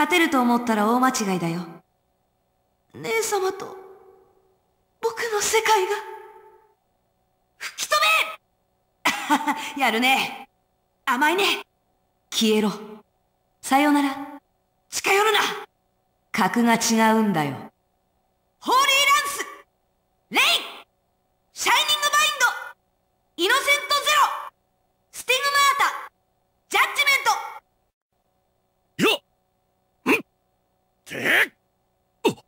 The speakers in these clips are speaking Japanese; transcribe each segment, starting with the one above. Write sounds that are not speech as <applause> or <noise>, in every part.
勝てると思ったら大間違いだよ。姉様と、僕の世界が、吹き止め <laughs> やるね。甘いね。消えろ。さよなら。近寄るな。格が違うんだよ。って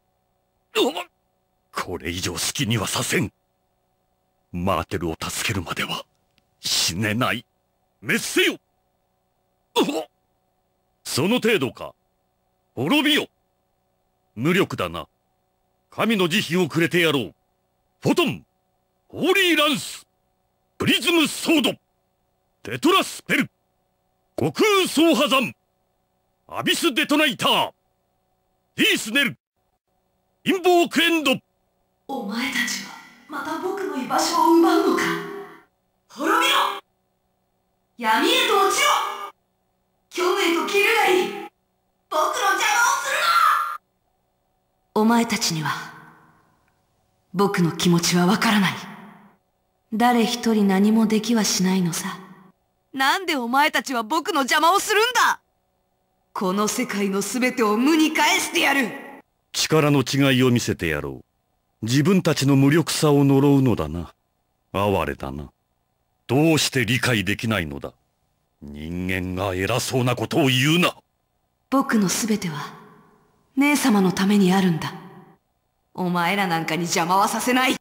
これ以上好きにはさせんマーテルを助けるまでは死ねない滅せよその程度か滅びよ無力だな神の慈悲をくれてやろうフォトンホーリーランスプリズムソードテトラスペル悟空総破山アビスデトナイターイースネル陰謀クエンドお前たちはまた僕の居場所を奪うのか滅びろ闇へと落ちろ虚無へと消えるがいい僕の邪魔をするなお前たちには僕の気持ちはわからない誰一人何もできはしないのさなんでお前たちは僕の邪魔をするんだこの世界の全てを無に返してやる力の違いを見せてやろう。自分たちの無力さを呪うのだな。哀れだな。どうして理解できないのだ。人間が偉そうなことを言うな。僕の全ては、姉様のためにあるんだ。お前らなんかに邪魔はさせない